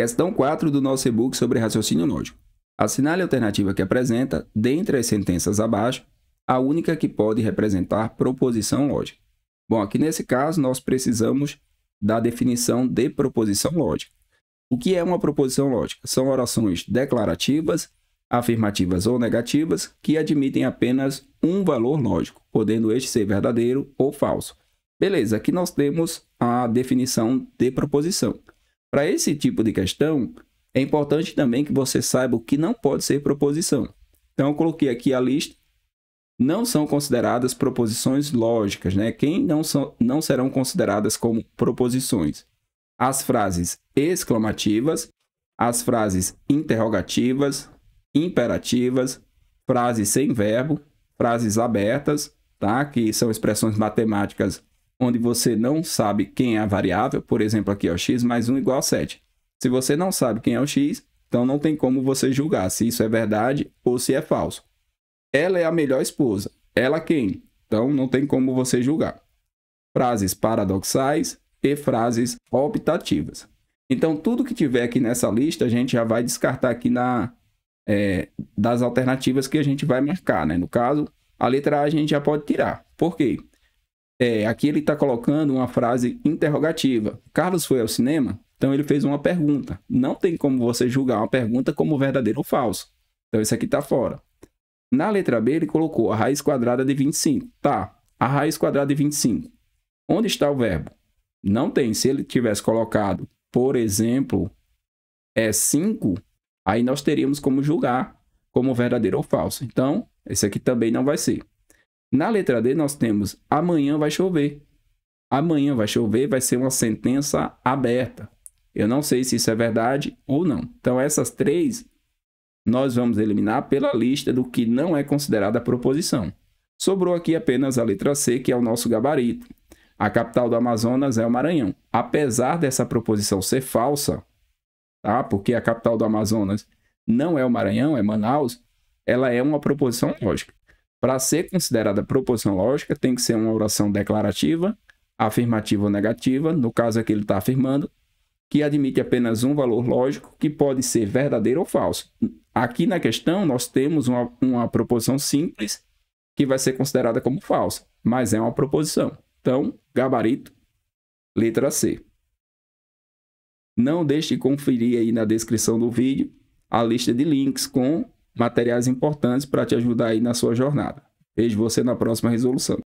Questão 4 do nosso e-book sobre raciocínio lógico. Assinale a alternativa que apresenta, dentre as sentenças abaixo, a única que pode representar proposição lógica. Bom, aqui nesse caso nós precisamos da definição de proposição lógica. O que é uma proposição lógica? São orações declarativas, afirmativas ou negativas que admitem apenas um valor lógico, podendo este ser verdadeiro ou falso. Beleza, aqui nós temos a definição de proposição. Para esse tipo de questão, é importante também que você saiba o que não pode ser proposição. Então, eu coloquei aqui a lista. Não são consideradas proposições lógicas, né? Quem não, são, não serão consideradas como proposições? As frases exclamativas, as frases interrogativas, imperativas, frases sem verbo, frases abertas, tá? Que são expressões matemáticas onde você não sabe quem é a variável, por exemplo, aqui, ó, x mais 1 igual a 7. Se você não sabe quem é o x, então não tem como você julgar se isso é verdade ou se é falso. Ela é a melhor esposa. Ela quem? Então não tem como você julgar. Frases paradoxais e frases optativas. Então tudo que tiver aqui nessa lista a gente já vai descartar aqui na é, das alternativas que a gente vai marcar, né? No caso, a letra A a gente já pode tirar. Por quê? É, aqui ele está colocando uma frase interrogativa. Carlos foi ao cinema? Então ele fez uma pergunta. Não tem como você julgar uma pergunta como verdadeiro ou falso. Então isso aqui está fora. Na letra B ele colocou a raiz quadrada de 25. Tá, a raiz quadrada de 25. Onde está o verbo? Não tem. Se ele tivesse colocado, por exemplo, é 5, aí nós teríamos como julgar como verdadeiro ou falso. Então, esse aqui também não vai ser. Na letra D, nós temos amanhã vai chover. Amanhã vai chover vai ser uma sentença aberta. Eu não sei se isso é verdade ou não. Então, essas três nós vamos eliminar pela lista do que não é considerada proposição. Sobrou aqui apenas a letra C, que é o nosso gabarito. A capital do Amazonas é o Maranhão. Apesar dessa proposição ser falsa, tá? porque a capital do Amazonas não é o Maranhão, é Manaus, ela é uma proposição lógica. Para ser considerada proposição lógica, tem que ser uma oração declarativa, afirmativa ou negativa, no caso aqui é ele está afirmando, que admite apenas um valor lógico que pode ser verdadeiro ou falso. Aqui na questão, nós temos uma, uma proposição simples que vai ser considerada como falsa, mas é uma proposição. Então, gabarito, letra C. Não deixe de conferir aí na descrição do vídeo a lista de links com materiais importantes para te ajudar aí na sua jornada. Vejo você na próxima resolução.